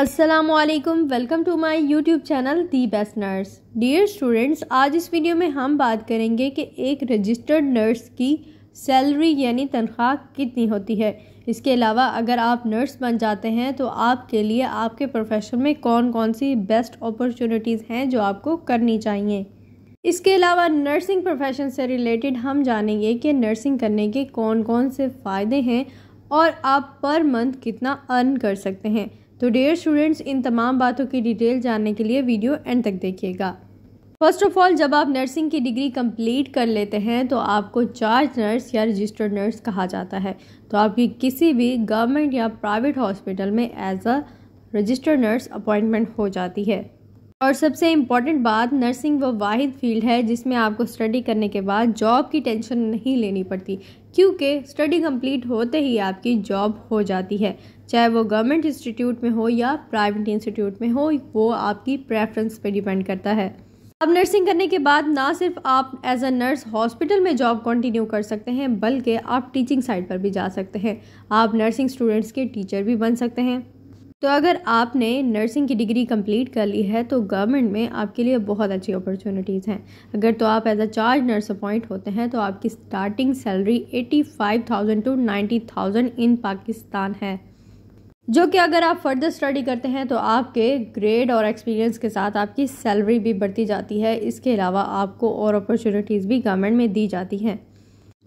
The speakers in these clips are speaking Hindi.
Aslam welcome to my YouTube channel the best nurse dear students आज इस वीडियो में हम बात करेंगे कि एक रजिस्टर्ड नर्स की सैलरी यानी तनख्वाह कितनी होती है इसके अलावा अगर आप नर्स बन जाते हैं तो आपके लिए आपके प्रोफेशन में कौन कौन सी बेस्ट अपॉर्चुनिटीज़ हैं जो आपको करनी चाहिए इसके अलावा नर्सिंग प्रोफेशन से रिलेटेड हम जानेंगे कि नर्सिंग करने के कौन कौन से फ़ायदे हैं और आप पर मंथ कितना अर्न कर सकते हैं तो डियर स्टूडेंट्स इन तमाम बातों की डिटेल जानने के लिए वीडियो एंड तक देखिएगा फर्स्ट ऑफ ऑल जब आप नर्सिंग की डिग्री कंप्लीट कर लेते हैं तो आपको चार्ज नर्स या रजिस्टर्ड नर्स कहा जाता है तो आपकी किसी भी गवर्नमेंट या प्राइवेट हॉस्पिटल में as a registered nurse appointment हो जाती है और सबसे इम्पॉर्टेंट बात नर्सिंग वो वाहिद फील्ड है जिसमें आपको स्टडी करने के बाद जॉब की टेंशन नहीं लेनी पड़ती क्योंकि स्टडी कंप्लीट होते ही आपकी जॉब हो जाती है चाहे वो गवर्नमेंट इंस्टीट्यूट में हो या प्राइवेट इंस्टीट्यूट में हो वो आपकी प्रेफरेंस पे डिपेंड करता है अब नर्सिंग करने के बाद ना सिर्फ आप एज अ नर्स हॉस्पिटल में जॉब कंटिन्यू कर सकते हैं बल्कि आप टीचिंग साइड पर भी जा सकते हैं आप नर्सिंग स्टूडेंट्स के टीचर भी बन सकते हैं तो अगर आपने नर्सिंग की डिग्री कंप्लीट कर ली है तो गवर्नमेंट में आपके लिए बहुत अच्छी अपॉर्चुनिटीज़ हैं अगर तो आप as a charge nurse appoint होते हैं तो आपकी starting salary eighty five thousand to ninety thousand in Pakistan है जो कि अगर आप फर्दर स्टडी करते हैं तो आपके ग्रेड और एक्सपीरियंस के साथ आपकी सैलरी भी बढ़ती जाती है इसके अलावा आपको और अपॉर्चुनिटीज़ भी गवर्नमेंट में दी जाती हैं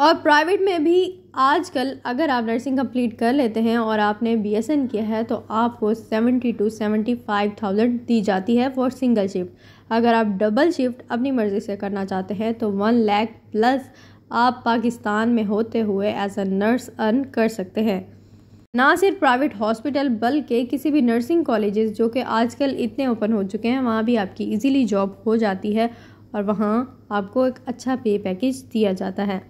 और प्राइवेट में भी आजकल अगर आप नर्सिंग कंप्लीट कर लेते हैं और आपने बी एस एन किया है तो आपको seventy to seventy five thousand दी जाती है फॉर सिंगल शिफ्ट अगर आप डबल शिफ्ट अपनी मर्ज़ी से करना चाहते हैं तो वन लैख प्लस आप पाकिस्तान में होते हुए एज अ नर्स अर्न कर सकते हैं ना सिर्फ प्राइवेट हॉस्पिटल बल्कि किसी भी नर्सिंग कॉलेजेस जो कि आजकल इतने ओपन हो चुके हैं वहाँ भी आपकी इजीली जॉब हो जाती है और वहाँ आपको एक अच्छा पे पैकेज दिया जाता है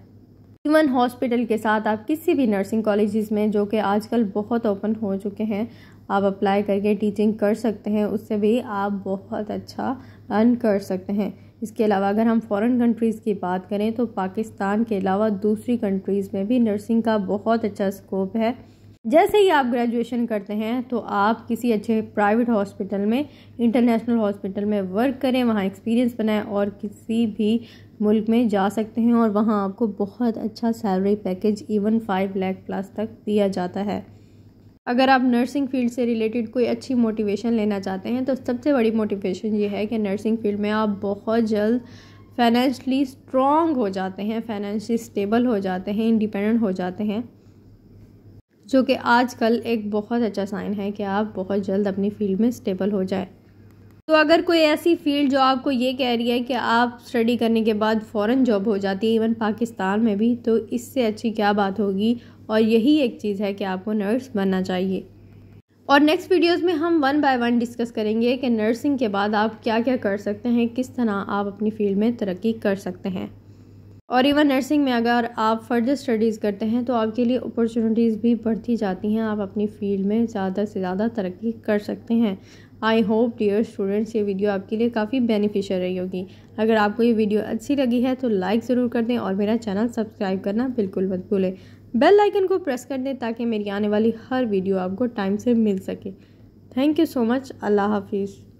इवन हॉस्पिटल के साथ आप किसी भी नर्सिंग कॉलेजेस में जो कि आजकल बहुत ओपन हो चुके हैं आप अप्लाई करके टीचिंग कर सकते हैं उससे भी आप बहुत अच्छा अर्न कर सकते हैं इसके अलावा अगर हम फॉरेन कंट्रीज़ की बात करें तो पाकिस्तान के अलावा दूसरी कंट्रीज़ में भी नर्सिंग का बहुत अच्छा स्कोप है जैसे ही आप ग्रेजुएशन करते हैं तो आप किसी अच्छे प्राइवेट हॉस्पिटल में इंटरनेशनल हॉस्पिटल में वर्क करें वहाँ एक्सपीरियंस बनाएं और किसी भी मुल्क में जा सकते हैं और वहाँ आपको बहुत अच्छा salary package even five lakh plus तक दिया जाता है अगर आप नर्सिंग फील्ड से रिलेटेड कोई अच्छी मोटिवेशन लेना चाहते हैं तो सबसे बड़ी मोटिवेशन ये है कि नर्सिंग फील्ड में आप बहुत जल्द फाइनेंशली स्ट्रॉन्ग हो जाते हैं फाइनेंशली स्टेबल हो जाते हैं इंडिपेंडेंट हो जाते हैं जो कि आजकल एक बहुत अच्छा साइन है कि आप बहुत जल्द अपनी फील्ड में स्टेबल हो जाए तो अगर कोई ऐसी फील्ड जो आपको ये कह रही है कि आप स्टडी करने के बाद फ़ौरन जॉब हो जाती है इवन पाकिस्तान में भी तो इससे अच्छी क्या बात होगी और यही एक चीज़ है कि आपको नर्स बनना चाहिए और नेक्स्ट वीडियोस में हम वन बाय वन डिस्कस करेंगे कि नर्सिंग के बाद आप क्या क्या कर सकते हैं किस तरह आप अपनी फील्ड में तरक्की कर सकते हैं और इवन नर्सिंग में अगर आप फर्दर स्टडीज़ करते हैं तो आपके लिए अपॉर्चुनिटीज़ भी बढ़ती जाती हैं आप अपनी फील्ड में ज़्यादा से ज़्यादा तरक्की कर सकते हैं आई होप डियर स्टूडेंट्स ये वीडियो आपके लिए काफ़ी बेनिफिशियल रही होगी अगर आपको ये वीडियो अच्छी लगी है तो लाइक ज़रूर कर दें और मेरा चैनल सब्सक्राइब करना बिल्कुल मत भूलें बेल आइकन को प्रेस कर दें ताकि मेरी आने वाली हर वीडियो आपको टाइम से मिल सके थैंक यू सो मच अल्लाह हाफिज़